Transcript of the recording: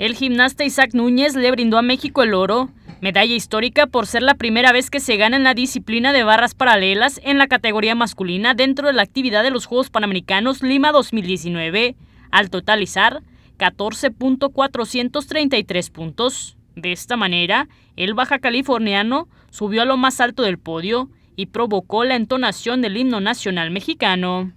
El gimnasta Isaac Núñez le brindó a México el oro, medalla histórica por ser la primera vez que se gana en la disciplina de barras paralelas en la categoría masculina dentro de la actividad de los Juegos Panamericanos Lima 2019, al totalizar 14.433 puntos. De esta manera, el baja californiano subió a lo más alto del podio y provocó la entonación del himno nacional mexicano.